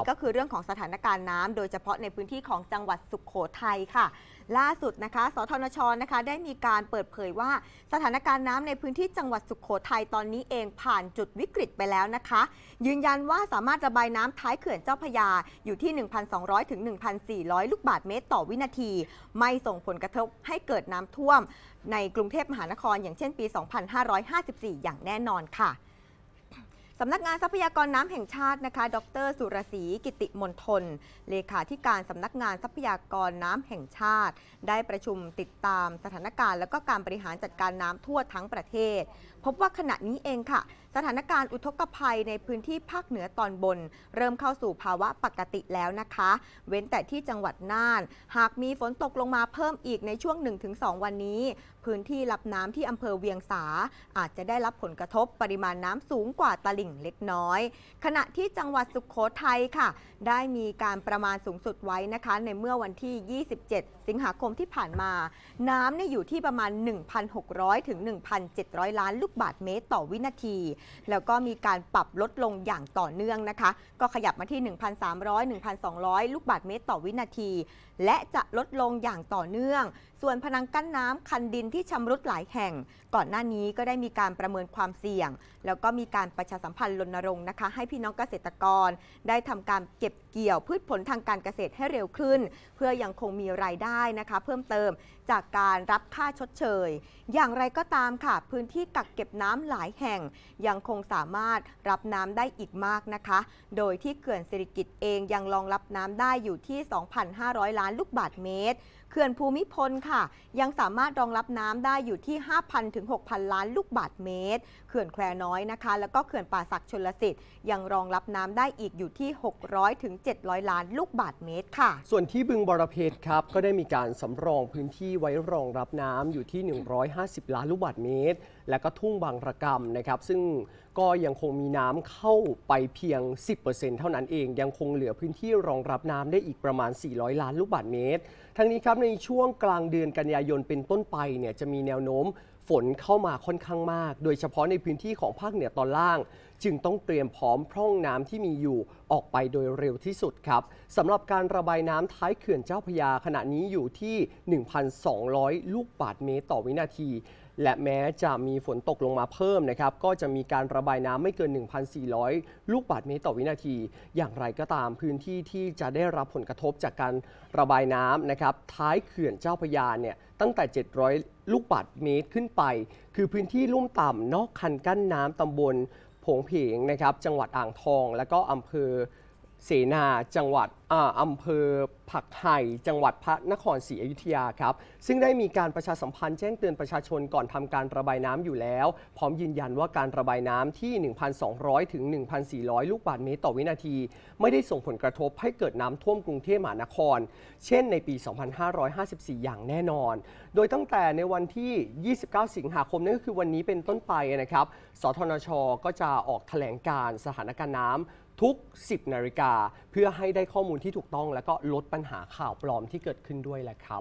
ีกก็คือเรื่องของสถานการณ์น้ำโดยเฉพาะในพื้นที่ของจังหวัดสุขโขทัยค่ะ ล่าสุดนะคะ สทนชนะคะ ได้มีการเปิดเผยว่าสถานการณ์น้ำในพื้นที่จังหวัดสุขโขทัยตอนนี้เองผ่านจุดวิกฤตไปแล้วนะคะ ยืนยันว่าสามารถระบายน้ำท้ายเขื่อนเจ้าพยา อยู่ที่ 1,200 ถึง 1,400 ลูกบาทเมตรต่อวินาที ไม่ส่งผลกระทบให้เกิดน้ำท่วม ในกรุงเทพมหานครอย่างเช่นปี 2554 อย่างแน่นอนค่ะสำนักงานทรัพยากรน้ำแห่งชาตินะคะ ดร สุรศรีกิติมนทนเลขาธิการสำนักงานทรัพยากรน้ำแห่งชาติ ได้ประชุมติดตามสถานการณ์และก็การบริหารจัดการน้ำทั่วทั้งประเทศพบว่าขณะนี้เองค่ะ สถานการณ์อุทกภัยในพื้นที่ภาคเหนือตอนบน เริ่มเข้าสู่ภาวะปกติแล้วนะคะ เว้นแต่ที่จังหวัดน่าน หากมีฝนตกลงมาเพิ่มอีกในช่วง 1-2 วันนี้ พื้นที่รับน้ำที่อำเภอเวียงสา อาจจะได้รับผลกระทบปริมาณน้ำสูงกว่าตลิ่งเล็กน้อย ขณะที่จังหวัดสุขโขทัยค่ะ ได้มีการประมาณสูงสุดไว้นะคะ ในเมื่อวันที่ 27 สิงหาคมที่ผ่านมา น้ำเนี่ยอยู่ที่ประมาณ 1,600ถึง1,700 ล้านลูกกบาทเมตรต่อวินาที แล้วก็มีการปรับลดลงอย่างต่อเนื่องนะคะ ก็ขยับมาที่ 1,300 1,200 ลูกบาทเมตรต่อวินาที และจะลดลงอย่างต่อเนื่อง ส่วนพนังกั้นน้ำคันดินที่ชำรุดหลายแห่ง ก่อนหน้านี้ก็ได้มีการประเมินความเสี่ยง แล้วก็มีการประชาสัมพันธ์รณรงค์นะคะให้พี่น้องเกษตรกร ได้ทำการเก็บเกี่ยวพืชผลทางการเกษตรให้เร็วขึ้น เพื่อยังคงมีรายได้นะคะ เพิ่มเติมจากการรับค่าชดเชยอย่างไรก็ตามค่ะพื้นที่กักเก็บน้ำหลายแห่งยังคงสามารถรับน้ำได้อีกมากนะคะ โดยที่เขื่อนสิริกิตเองยังรองรับน้ำได้อยู่ที่ 2,500 ล้านลูกบาทเมตร เขื่อนภูมิพลค่ะ ยังสามารถรองรับน้ำได้อยู่ที่ 5,000ถึง6,000 ล้านลูกบาทเมตร เขื่อนแควน้อยนะคะ แล้วก็เขื่อนป่าศักชนลสิทธิ์ยังรองรับน้ำได้อีกอยู่ที่ 600ถึง700 ล้านลูกบาทเมตรค่ะ ส่วนที่บึงบรเพชรครับ ก็ได้มีการสำรองพื้นที่ไว้รองรับน้ำอยู่ที่ 150 ล้านลูกบาทเมตร และก็ทุ่งุ่งบางระกรรมนะครับซึ่งก็ยังคงมีน้ำเข้าไปเพียง 10%เท่านั้นเองยังคงเหลือพื้นที่รองรับน้ำได้อีกประมาณ 400 ล้านลูกบาศก์เมตร ทั้งนี้ครับในช่วงกลางเดือนกันยายนเป็นต้นไปเนี่ยจะมีแนวโน้มฝนเข้ามาค่อนข้างมาก โดยเฉพาะในพื้นที่ของภาคเหนือตอนล่าง จึงต้องเตรียมพร้อมพร่องน้ำที่มีอยู่ออกไปโดยเร็วที่สุดครับสำหรับการระบายน้ำท้ายเขื่อนเจ้าพยาขณะนี้อยู่ที่ 1,200 ลูกบาศก์เมตรต่อวินาที และแม้จะมีฝนตกลงมาเพิ่มนะครับก็จะมีการระระบายน้ำไม่เกิน 1,400 ลูกบาศก์เมตรต่อวินาที อย่างไรก็ตามพื้นที่ที่จะได้รับผลกระทบจากการระบายน้ำนะครับท้ายเขื่อนเจ้าพยาเนี่ยตั้งแต่ 700 ลูกบาศก์เมตรขึ้นไป คือพื้นที่ลุ่มต่ำนอกคันกั้นน้ำตำบลผงเพงนะครับจังหวัดอ่างทองและก็อำเภอเสนาจังหวัดอำเภอผักไห่จังหวัดพระนครศรีอยุธยาครับ ซึ่งได้มีการประชาสัมพันธ์แจ้งเตือนประชาชนก่อนทำการระบายน้ำอยู่แล้ว พร้อมยืนยันว่าการระบายน้ำที่ 1,200 ถึง 1,400 ลูกบาศก์เมตรต่อวินาที ไม่ได้ส่งผลกระทบให้เกิดน้ำท่วมกรุงเทพมหานคร เช่นในปี 2554 อย่างแน่นอน โดยตั้งแต่ในวันที่ 29 สิงหาคมนั่นก็คือวันนี้เป็นต้นไปนะครับสทนชก็จะออกแถลงการสถานการณ์น้ำทุก10นาฬิกาเพื่อให้ได้ข้อมูลที่ถูกต้องแล้วก็ลดปัญหาข่าวปลอมที่เกิดขึ้นด้วยแหละครับ